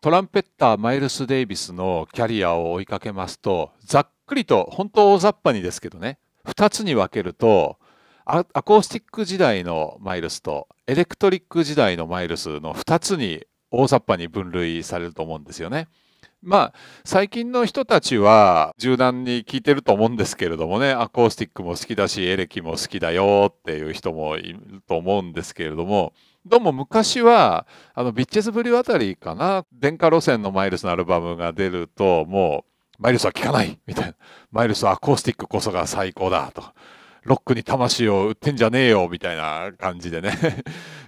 トランペッターマイルス・デイビスのキャリアを追いかけますとざっくりと本当大雑把にですけどね2つに分けるとアコースティック時代のマイルスとエレクトリック時代のマイルスの2つに大雑把に分類されると思うんですよね。まあ、最近の人たちは柔軟に聞いてると思うんですけれどもねアコースティックも好きだしエレキも好きだよっていう人もいると思うんですけれどもどうも昔はあのビッチェスブリューあたりかな電化路線のマイルスのアルバムが出るともうマイルスは聴かないみたいなマイルスはアコースティックこそが最高だとロックに魂を売ってんじゃねえよみたいな感じでね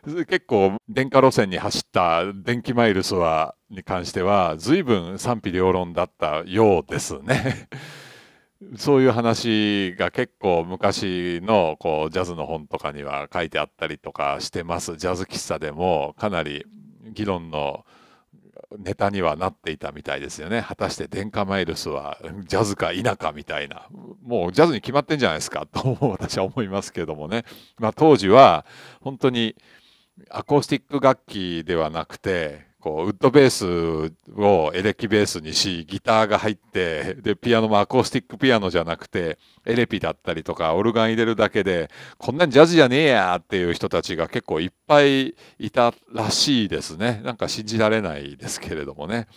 結構電化路線に走った電気マイルスはに関しては随分賛否両論だったようですね そういう話が結構昔のこうジャズの本とかには書いてあったりとかしてますジャズ喫茶でもかなり議論のネタにはなっていたみたいですよね果たして電化マイルスはジャズか否かみたいなもうジャズに決まってんじゃないですかと 私は思いますけどもね、まあ、当時は本当にアコースティック楽器ではなくてこうウッドベースをエレキベースにしギターが入ってでピアノもアコースティックピアノじゃなくてエレピだったりとかオルガン入れるだけでこんなんジャズじゃねえやっていう人たちが結構いっぱいいたらしいですねなんか信じられないですけれどもね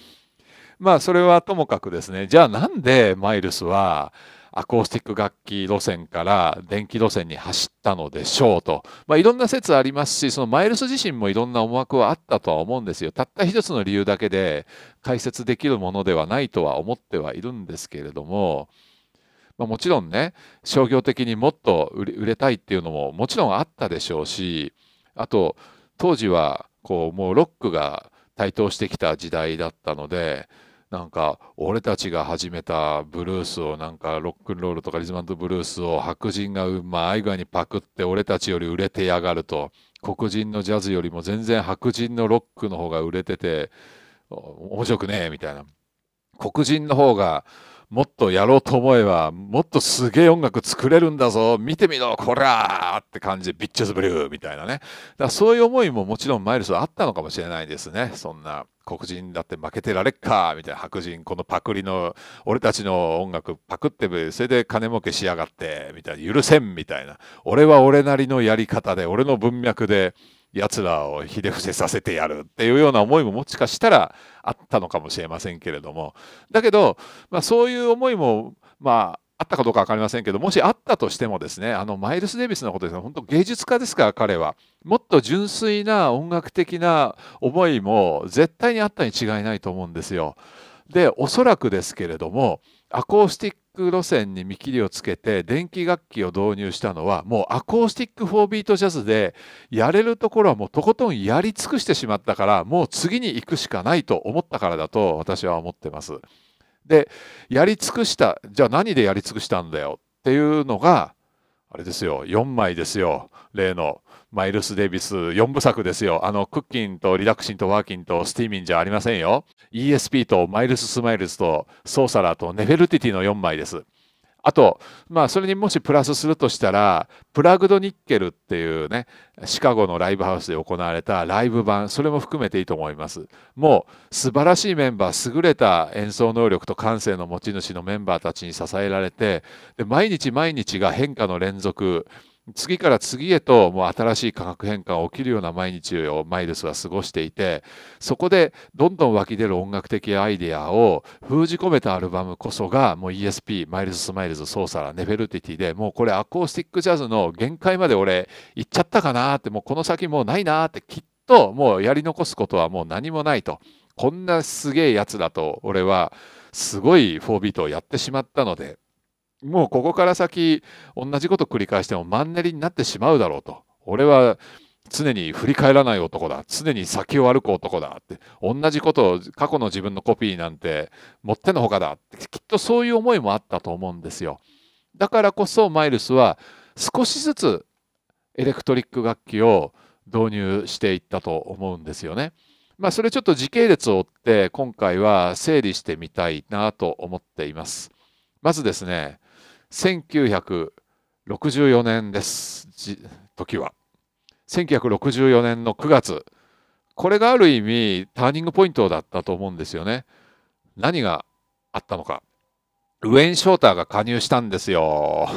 まあそれはともかくですねじゃあなんでマイルスはアコースティック楽器路線から電気路線に走ったのでしょうと、まあ、いろんな説ありますしそのマイルス自身もいろんな思惑はあったとは思うんですよたった一つの理由だけで解説できるものではないとは思ってはいるんですけれども、まあ、もちろんね商業的にもっと売れたいっていうのももちろんあったでしょうしあと当時はこうもうロックが台頭してきた時代だったのでなんか俺たちが始めたブルースをなんかロックンロールとかリズムブルースを白人がうまい具合にパクって俺たちより売れてやがると黒人のジャズよりも全然白人のロックの方が売れてて面白くねえみたいな黒人の方がもっとやろうと思えばもっとすげえ音楽作れるんだぞ見てみろこらーって感じでビッチェズブルーみたいなねだからそういう思いももちろんマイルスはあったのかもしれないですねそんな。黒人だって負けてられっかみたいな白人このパクリの俺たちの音楽パクってそれで金儲けしやがってみたいな許せんみたいな俺は俺なりのやり方で俺の文脈でやつらをひで伏せさせてやるっていうような思いももしかしたらあったのかもしれませんけれどもだけど、まあ、そういう思いもまあったかどうか分かりませんけどもしあったとしてもですねあのマイルス・デイビスのことです本当芸術家ですから彼はもっと純粋な音楽的な思いも絶対にあったに違いないと思うんですよ。でおそらくですけれどもアコースティック路線に見切りをつけて電気楽器を導入したのはもうアコースティック4ビートジャズでやれるところはもうとことんやり尽くしてしまったからもう次に行くしかないと思ったからだと私は思ってます。でやり尽くしたじゃあ何でやり尽くしたんだよっていうのがあれですよ4枚ですよ例のマイルス・デイビス4部作ですよあのクッキンとリダクシンとワーキンとスティーミンじゃありませんよ ESP とマイルス・スマイルズとソーサラーとネフェルティティの4枚ですあと、まあ、それにもしプラスするとしたら、プラグドニッケルっていうね、シカゴのライブハウスで行われたライブ版、それも含めていいと思います。もう、素晴らしいメンバー、優れた演奏能力と感性の持ち主のメンバーたちに支えられて、で毎日毎日が変化の連続、次から次へともう新しい化学変化が起きるような毎日をマイルスは過ごしていてそこでどんどん湧き出る音楽的アイデアを封じ込めたアルバムこそがもう ESP マイルス・スマイルズ・ソーサラ・ネフェルティティでもうこれアコースティック・ジャズの限界まで俺行っちゃったかなってもうこの先もうないなってきっともうやり残すことはもう何もないとこんなすげえやつだと俺はすごい4ビートをやってしまったので。もうここから先同じこと繰り返してもマンネリになってしまうだろうと俺は常に振り返らない男だ常に先を歩く男だって同じことを過去の自分のコピーなんてもってのほかだってきっとそういう思いもあったと思うんですよだからこそマイルスは少しずつエレクトリック楽器を導入していったと思うんですよね。まあ、それちょっと時系列を追って今回は整理してみたいなと思っています。まずですね1964年です時は1964年の9月これがある意味ターニングポイントだったと思うんですよね何があったのかウェイン・ショーターが加入したんですよ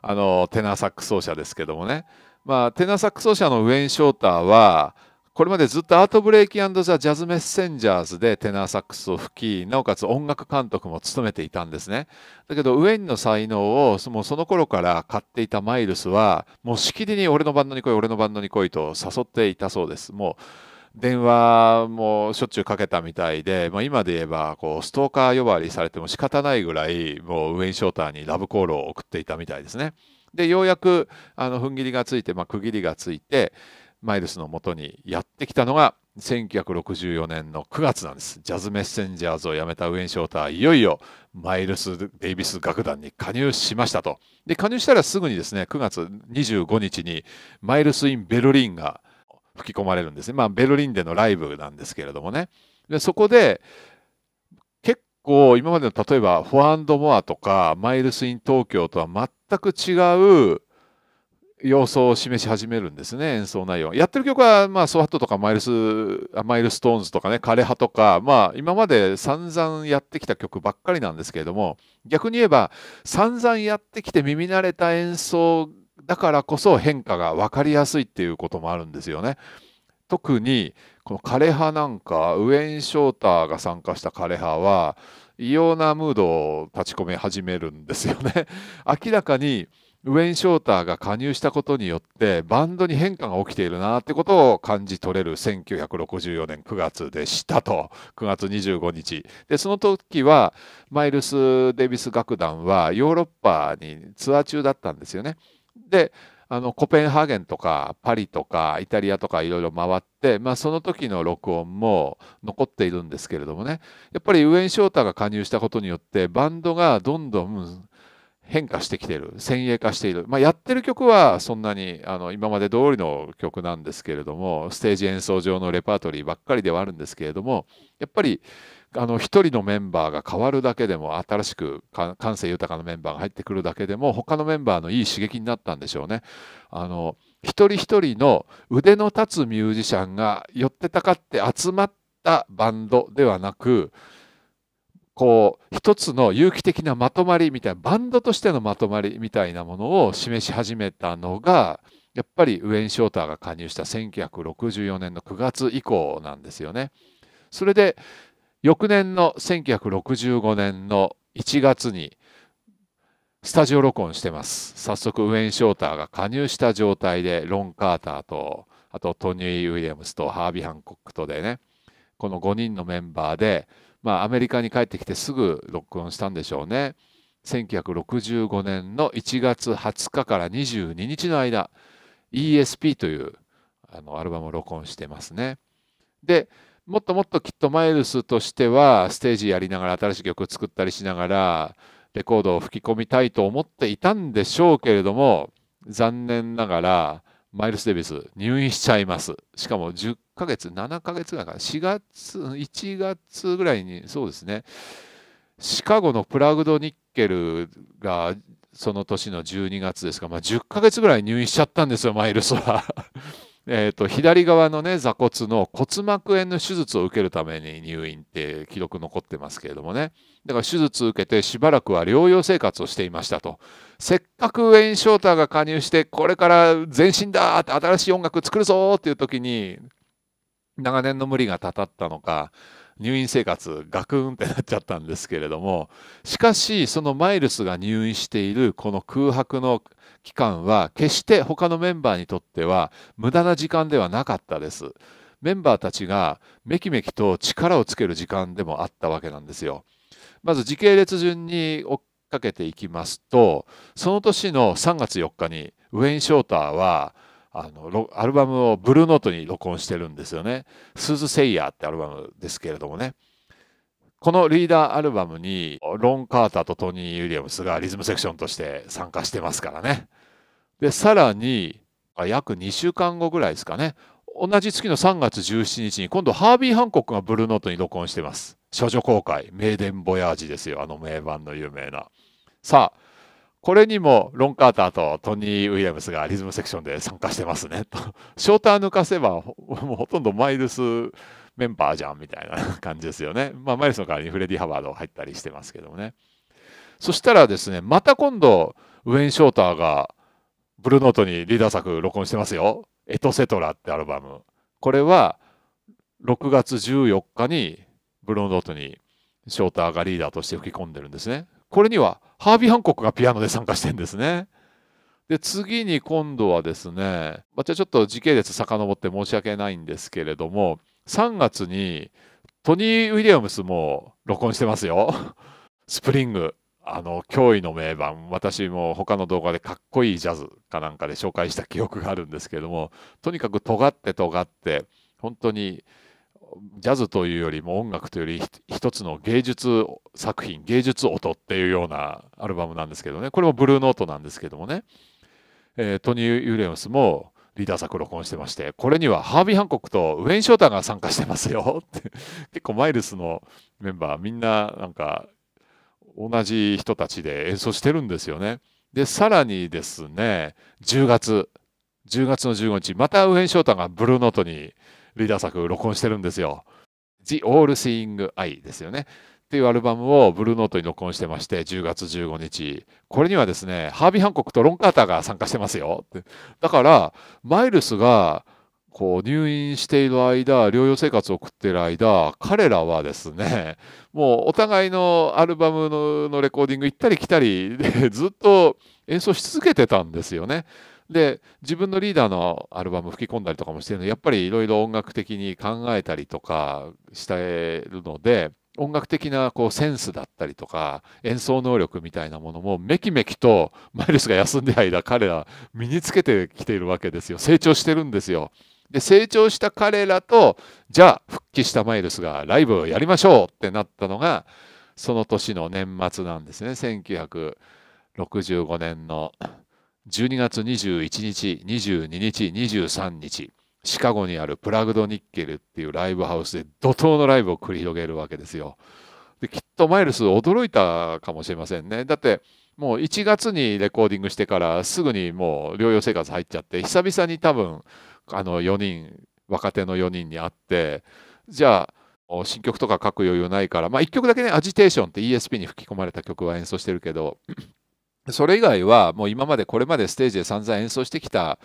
あのテナーサック奏者ですけどもねまあテナーサック奏者のウェイン・ショーターはこれまでずっとアートブレイキザ・ジャズ・メッセンジャーズでテナーサックスを吹きなおかつ音楽監督も務めていたんですねだけどウェインの才能をその頃から買っていたマイルスはもうしきりに俺のバンドに来い俺のバンドに来いと誘っていたそうですもう電話もしょっちゅうかけたみたいで、まあ、今で言えばこうストーカー呼ばわりされても仕方ないぐらいもうウェイン・ショーターにラブコールを送っていたみたいですねでようやくあの踏ん切りがついて、まあ、区切りがついてマイルスのもとにやってきたのが1964年の9月なんですジャズメッセンジャーズを辞めたウェン・ショーターいよいよマイルス・デイビス楽団に加入しましたとで加入したらすぐにですね9月25日にマイルス・イン・ベルリンが吹き込まれるんですね、まあ、ベルリンでのライブなんですけれどもねでそこで結構今までの例えばフォアンドモアとかマイルス・イン・東京とは全く違う様相を示し始めるんですね、演奏内容。やってる曲は、まあ、ソハットとかマイルス、マイルストーンズとかね、枯葉とか、まあ、今まで散々やってきた曲ばっかりなんですけれども、逆に言えば、散々やってきて耳慣れた演奏だからこそ変化が分かりやすいっていうこともあるんですよね。特に、この枯葉なんか、ウェイン・ショーターが参加した枯葉は、異様なムードを立ち込め始めるんですよね。明らかに、ウェイン・ショーターが加入したことによってバンドに変化が起きているなってことを感じ取れる1964年9月でしたと9月25日でその時はマイルス・デイビス楽団はヨーロッパにツアー中だったんですよねであのコペンハーゲンとかパリとかイタリアとかいろいろ回って、まあ、その時の録音も残っているんですけれどもねやっぱりウェイン・ショーターが加入したことによってバンドがどんどん変化してきてる先鋭化している、まあ、やってる曲はそんなにあの今まで通りの曲なんですけれどもステージ演奏上のレパートリーばっかりではあるんですけれどもやっぱり一人のメンバーが変わるだけでも新しく感性豊かなメンバーが入ってくるだけでも他のメンバーのいい刺激になったんでしょうね。あの一人一人の腕の立つミュージシャンが寄ってたかって集まったバンドではなくこう一つの有機的なまとまりみたいなバンドとしてのまとまりみたいなものを示し始めたのがやっぱりウェン・ショーターが加入した1964年の9月以降なんですよね。それで翌年の1965年の1月にスタジオ録音してます早速ウェン・ショーターが加入した状態でロン・カーターとあとトニー・ウィリアムスとハービー・ハンコックとでねこの5人のメンバーでまあ、アメリカに帰ってきてすぐ録音したんでしょうね1965年の1月20日から22日の間 ESP というあのアルバムを録音してますねでもっともっときっとマイルスとしてはステージやりながら新しい曲作ったりしながらレコードを吹き込みたいと思っていたんでしょうけれども残念ながらマイルス・デビス、入院しちゃいます。しかも10ヶ月、7ヶ月ぐらいかな、4月、1月ぐらいに、そうですね、シカゴのプラグド・ニッケルが、その年の12月ですか、まあ、10ヶ月ぐらい入院しちゃったんですよ、マイルスは。えーと、左側の、ね、座骨の骨膜炎の手術を受けるために入院って記録残ってますけれどもねだから手術受けてしばらくは療養生活をしていましたとせっかくウェイン・ショーターが加入してこれから全身だって新しい音楽作るぞっていう時に長年の無理がたたったのか入院生活ガクンってなっちゃったんですけれどもしかしそのマイルスが入院しているこの空白の期間は決して他のメンバーにとっては無駄な時間ではなかったです。メンバーたちがめきめきと力をつける時間でもあったわけなんですよ。まず時系列順に追っかけていきますとその年の3月4日にウェイン・ショーターはあのアルバムをブルーノートに録音してるんですよね。スーズ・セイヤーってアルバムですけれどもね。このリーダーアルバムにロン・カーターとトニー・ウィリアムスがリズムセクションとして参加してますからね。でさらに約2週間後ぐらいですかね同じ月の3月17日に今度ハービー・ハンコックがブルーノートに録音してます。処女公開、名電ボヤージですよ、あの名盤の有名な。さあ、これにもロン・カーターとトニー・ウィリアムスがリズムセクションで参加してますねショーター抜かせば、もうほとんどマイルスメンバーじゃんみたいな感じですよね。まあ、マイルスの代わりにフレディ・ハワード入ったりしてますけどもね。そしたらですね、また今度、ウェイン・ショーターがブルーノートにリーダー作録音してますよ。エトセトラってアルバム。これは6月14日にブルーノートにショーターがリーダーとして吹き込んでるんですね。これにはハービー・ハンコックがピアノで参加してるんですね。で、次に今度はですね、まじゃあちょっと時系列遡って申し訳ないんですけれども、3月にトニー・ウィリアムスも録音してますよ。スプリング。あの、驚異の名盤。私も他の動画でかっこいいジャズかなんかで紹介した記憶があるんですけれども、とにかく尖って尖って、本当にジャズというよりも音楽というより一つの芸術作品、芸術音っていうようなアルバムなんですけどね。これもブルーノートなんですけどもね。えー、トニー・ウィリアムスもリーダー作録音してまして、これにはハービー・ハンコックとウェイン・ショーターが参加してますよって、結構マイルスのメンバーみんななんか同じ人たちで演奏してるんですよね。で、さらにですね、10月、10月の15日、またウェン・ショータがブルーノートにリーダー作録音してるんですよ。The All Seeing Eye ですよね。っていうアルバムをブルーノートに録音してまして、10月15日。これにはですね、ハービー・ハンコックとロン・カーターが参加してますよ。だから、マイルスが、こう入院している間、療養生活を送っている間、彼らはですね、もうお互いのアルバムのレコーディング行ったり来たりでずっと演奏し続けてたんですよね。で、自分のリーダーのアルバム吹き込んだりとかもしてるので、やっぱりいろいろ音楽的に考えたりとかしてるので、音楽的なこうセンスだったりとか演奏能力みたいなものもめきめきとマイルスが休んでる間彼ら身につけてきているわけですよ成長してるんですよで成長した彼らとじゃあ復帰したマイルスがライブをやりましょうってなったのがその年の年末なんですね1965年の12月21日22日23日シカゴにあるプラグドニッケルっていうライブハウスで怒涛のライブを繰り広げるわけですよ。できっとマイルス驚いたかもしれませんね。だってもう1月にレコーディングしてからすぐにもう療養生活入っちゃって久々に多分あの4人若手の4人に会ってじゃあ新曲とか書く余裕ないから、まあ、1曲だけね「アジテーション」って ESP に吹き込まれた曲は演奏してるけどそれ以外はもう今までこれまでステージで散々演奏してきた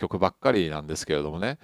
曲ばっかりなんですけれどもね。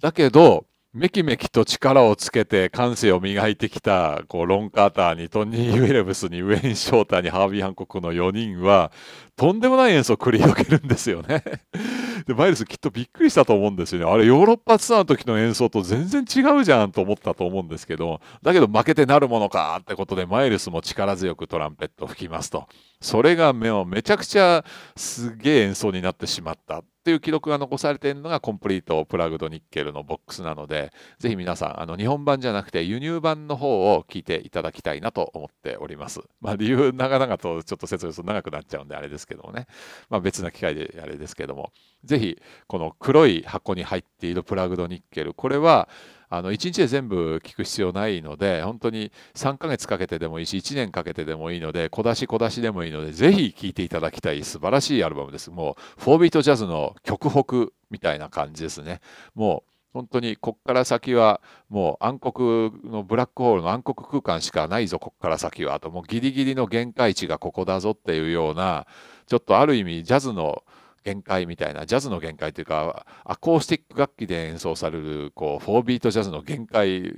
だけど、めきめきと力をつけて感性を磨いてきたこうロン・カーターにトニー・ウィレブスにウェイン・ショーターにハービー・ハンコックの4人はとんでもない演奏を繰り広げるんですよね でマイルスきっとびっくりしたと思うんですよねあれヨーロッパツアーの時の演奏と全然違うじゃんと思ったと思うんですけどだけど負けてなるものかってことでマイルスも力強くトランペットを吹きますとそれがめちゃくちゃすげえ演奏になってしまったっていう記録が残されているのがコンプリートプラグドニッケルのボックスなのでぜひ皆さんあの日本版じゃなくて輸入版の方を聞いていただきたいなと思っております、まあ、理由長々とちょっと説明すると長くなっちゃうんであれですですけどもね、まあ、別な機械であれですけども是非この黒い箱に入っているプラグドニッケルこれはあの1日で全部聞く必要ないので本当に3ヶ月かけてでもいいし1年かけてでもいいので小出し小出しでもいいので是非聴いていただきたい素晴らしいアルバムですもう4ビートジャズの極北みたいな感じですねも本当にこっから先はもう暗黒のブラックホールの暗黒空間しかないぞこっから先はともうギリギリの限界値がここだぞっていうようなちょっとある意味ジャズの限界みたいなジャズの限界というかアコースティック楽器で演奏されるこう4ビートジャズの限界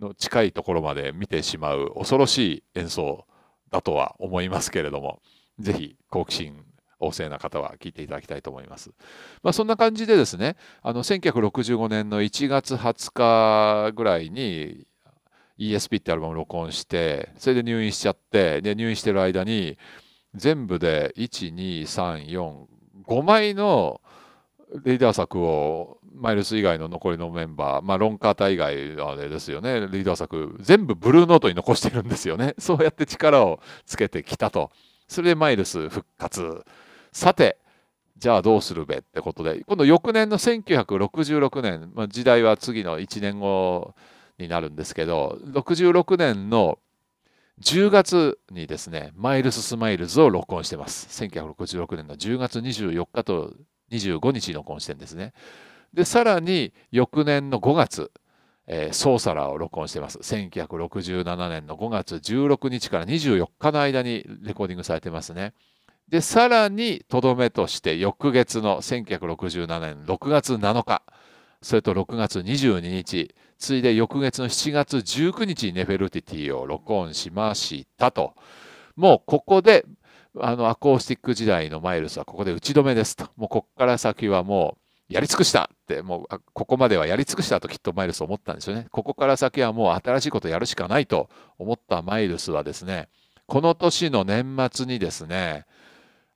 の近いところまで見てしまう恐ろしい演奏だとは思いますけれども是非好奇心旺盛な方は聞いていただきたいと思います。まあ、そんな感じでですね、あの1965年の1月20日ぐらいに ESP ってアルバムを録音して、それで入院しちゃって、で入院してる間に全部で1、2、3、4、5枚のリーダー作をマイルス以外の残りのメンバー、まあ、ロンカータ以外あれですよね、リーダー作、全部ブルーノートに残してるんですよね。そうやって力をつけてきたと。それでマイルス復活。さてじゃあどうするべってことで今度翌年の1966年、まあ、時代は次の1年後になるんですけど66年の10月にですねマイルス・スマイルズを録音してます1966年の10月24日と25日に録音してるんですねでさらに翌年の5月えー、ソーサラーを録音してます1967年の5月16日から24日の間にレコーディングされてますねでさらにとどめとして翌月の1967年6月7日それと6月22日次いで翌月の7月19日にネフェルティティを録音しましたともうここであのアコースティック時代のマイルスはここで打ち止めですともうここから先はもうやり尽くしたってもうここまではやり尽くしたときっとマイルス思ったんですよねここから先はもう新しいことやるしかないと思ったマイルスはですねこの年の年末にですね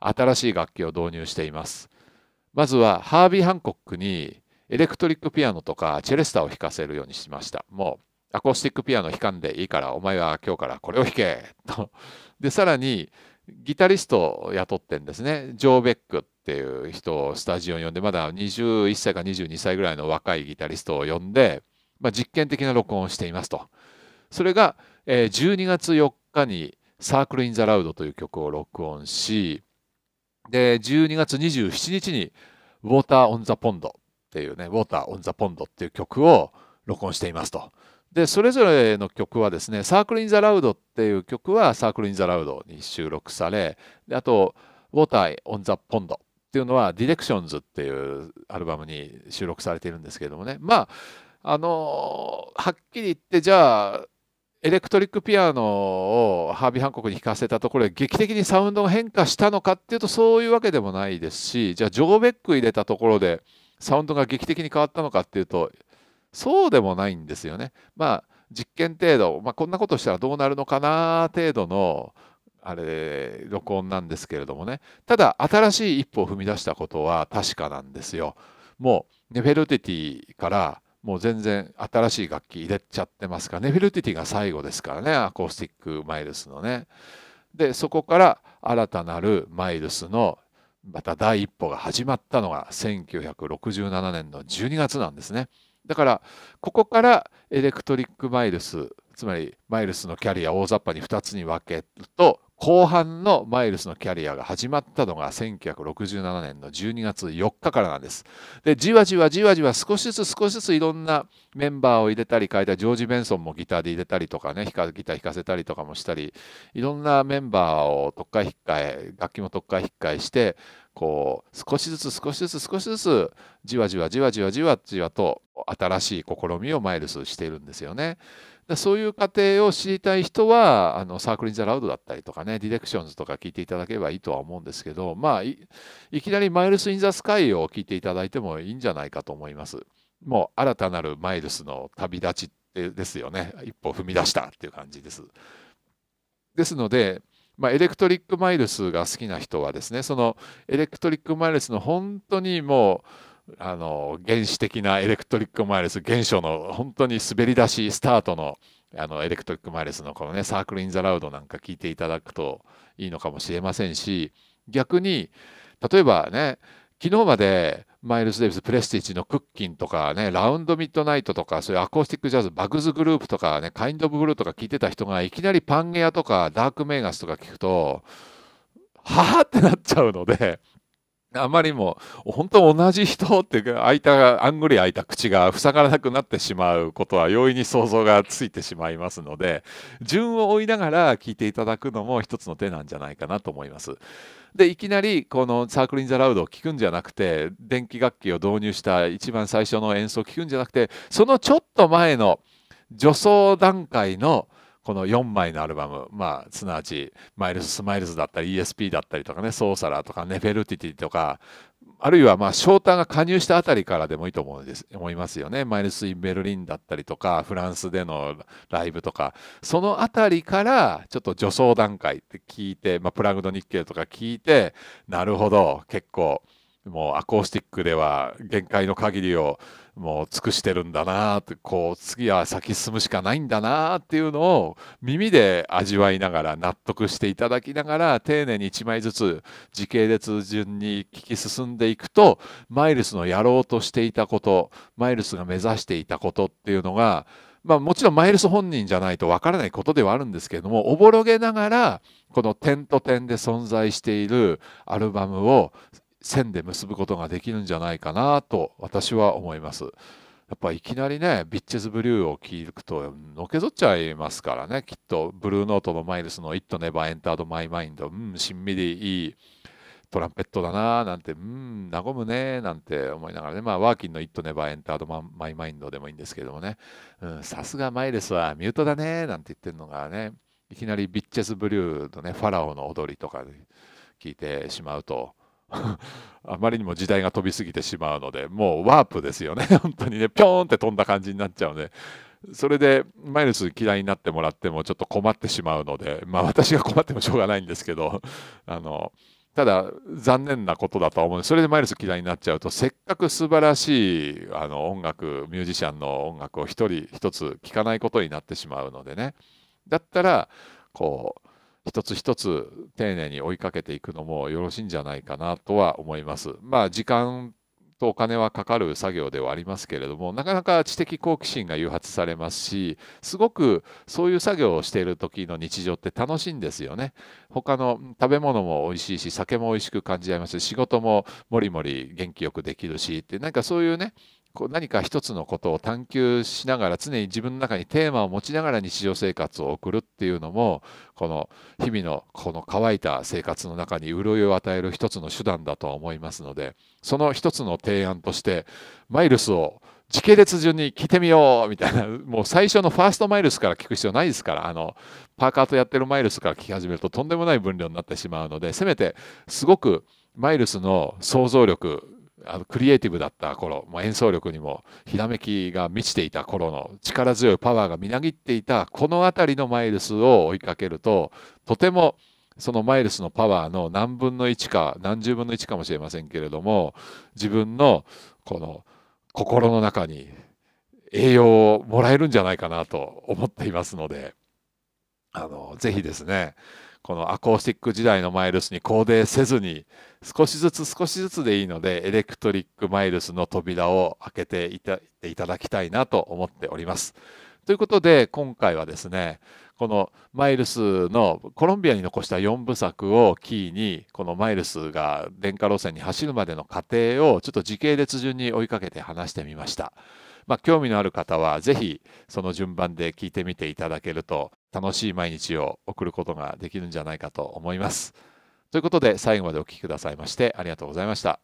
新しい楽器を導入していますまずはハービー・ハンコックにエレクトリックピアノとかチェレスタを弾かせるようにしましたもうアコースティックピアノ弾かんでいいからお前は今日からこれを弾けとでさらにギタリストを雇ってんですねジョー・ベックっていう人をスタジオに呼んでまだ21歳か22歳ぐらいの若いギタリストを呼んで、まあ、実験的な録音をしていますとそれが12月4日に「サークル・イン・ザ・ラウド」という曲を録音しで、12月27日に、ウォーター・オン・ザ・ポンドっていうね、ウォーター・オン・ザ・ポンドっていう曲を録音していますと。で、それぞれの曲はですね、サークル・イン・ザ・ラウドっていう曲はサークル・イン・ザ・ラウドに収録され、であと、ウォーター・オン・ザ・ポンドっていうのは、ディレクションズっていうアルバムに収録されているんですけれどもね、まあ、あのはっきり言って、じゃあ、エレクトリックピアノをハービー・ハンコクに弾かせたところで劇的にサウンドが変化したのかっていうとそういうわけでもないですしじゃあジョー・ベック入れたところでサウンドが劇的に変わったのかっていうとそうでもないんですよね。まあ実験程度、まあ、こんなことしたらどうなるのかな程度のあれ録音なんですけれどもねただ新しい一歩を踏み出したことは確かなんですよ。もうネフェルティティからもう全然新しい楽器入れちゃってますからねフィルティティが最後ですからねアコースティックマイルスのねでそこから新たなるマイルスのまた第一歩が始まったのが1967年の12月なんですねだからここからエレクトリックマイルスつまりマイルスのキャリア大雑把に2つに分けると後半のマイルスのキャリアが始まったのが1967年の12月4日からなんです。で、じわじわじわじわ少しずつ少しずついろんなメンバーを入れたり変えたり、ジョージ・ベンソンもギターで入れたりとかね、ギター弾かせたりとかもしたり、いろんなメンバーを特っか引っかえ、楽器も特っか引っかえして、こう少しずつ少しずつ少しずつじわじわじわじわじわじわと新しい試みをマイルスしているんですよね。そういう過程を知りたい人はあのサークル・イン・ザ・ラウドだったりとかねディレクションズとか聞いていただければいいとは思うんですけどまあいきなりマイルス・イン・ザ・スカイを聞いていただいてもいいんじゃないかと思います。もう新たなるマイルスの旅立ちですよね一歩踏み出したっていう感じです。ですのでまあ、エレクトリックマイルスが好きな人はですねそのエレクトリックマイルスの本当にもうあの原始的なエレクトリックマイルス原初の本当に滑り出しスタートのあのエレクトリックマイルスのこのねサークル・イン・ザ・ラウドなんか聞いていただくといいのかもしれませんし逆に例えばね昨日までマイルス・デイビス、プレスティッチのクッキンとかね、ラウンド・ミッドナイトとか、そういうアコースティック・ジャズ、バグズ・グループとかね、カインド・ブ・ブルーとか聞いてた人が、いきなりパンゲアとかダーク・メーガスとか聞くと、はぁってなっちゃうので、あまりも本当同じ人って開いたあんぐり開いた口が塞がらなくなってしまうことは容易に想像がついてしまいますので順を追いながら聞いていただくのも一つの手なんじゃないかなと思います。でいきなりこのサークル・イン・ザ・ラウドを聴くんじゃなくて電気楽器を導入した一番最初の演奏を聴くんじゃなくてそのちょっと前の助走段階のこの4枚のアルバム、まあ、すなわちマイルス・スマイルズだったり ESP だったりとかねソーサラーとかネフェルティティとかあるいはまあショーターが加入したあたりからでもいいと思うんです思いますよね。マイルス・イン・ベルリンだったりとか、フランスでのライブとか、そのあたりからちょっと助走段階って聞いて、まあ、プラグド・ニッケルとか聞いて、なるほど、結構。もうアコースティックでは限界の限りをもう尽くしてるんだなってこう次は先進むしかないんだなっていうのを耳で味わいながら納得していただきながら丁寧に1枚ずつ時系列順に聞き進んでいくとマイルスのやろうとしていたことマイルスが目指していたことっていうのがまあ、もちろんマイルス本人じゃないとわからないことではあるんですけれどもおぼろげながらこの点と点で存在しているアルバムを線で結ぶことができるんじゃないかなと私は思います。やっぱいきなりね、ビッチェズブリューを聴くと、のけぞっちゃいますからね、きっと、ブルーノートのマイルスの It Never Entered My Mind、うん、しんみりいいトランペットだな、なんて、うん、和むね、なんて思いながらね、まあ、ワーキンの It Never Entered My Mind でもいいんですけどもね、さすがマイルスはミュートだね、なんて言ってるのがね、いきなりビッチェズブリューのね、ファラオの踊りとかで聞いてしまうと、あまりにも時代が飛びすぎてしまうのでもうワープですよね 本当にねピョーンって飛んだ感じになっちゃうので、それでマイルス嫌いになってもらってもちょっと困ってしまうのでまあ私が困ってもしょうがないんですけど あのただ残念なことだとは思うそれでマイルス嫌いになっちゃうとせっかく素晴らしいあの音楽ミュージシャンの音楽を一人一つ聴かないことになってしまうのでねだったらこう一つ一つ丁寧に追いかけていくのもよろしいんじゃないかなとは思います。まあ時間とお金はかかる作業ではありますけれどもなかなか知的好奇心が誘発されますしすごくそういう作業をしている時の日常って楽しいんですよね他の食べ物も美味しいし酒も美味しく感じ合いますし仕事ももりもり元気よくできるしってなんかそういうねこう何か一つのことを探求しながら常に自分の中にテーマを持ちながら日常生活を送るっていうのもこの日々のこの乾いた生活の中に潤いを与える一つの手段だとは思いますのでその一つの提案としてマイルスを時系列順に聞いてみようみたいな、もう最初のファーストマイルスから聞く必要ないですから、あの、パーカーとやってるマイルスから聞き始めるととんでもない分量になってしまうので、せめてすごくマイルスの想像力あのクリエイティブだった頃、まあ、演奏力にもひらめきが満ちていた頃の力強いパワーがみなぎっていたこの辺りのマイルスを追いかけるととてもそのマイルスのパワーの何分の1か何十分の1かもしれませんけれども自分のこの心の中に栄養をもらえるんじゃないかなと思っていますのであのぜひですねこのアコースティック時代のマイルスに肯定せずに少しずつ少しずつでいいのでエレクトリックマイルスの扉を開けていたいただきたいなと思っております。ということで今回はですねこのマイルスのコロンビアに残した4部作をキーにこのマイルスが電化路線に走るまでの過程をちょっと時系列順に追いかけて話してみました。まあ、興味のある方は是非その順番で聞いてみていただけると楽しい毎日を送ることができるんじゃないかと思います。ということで最後までお聴きくださいましてありがとうございました。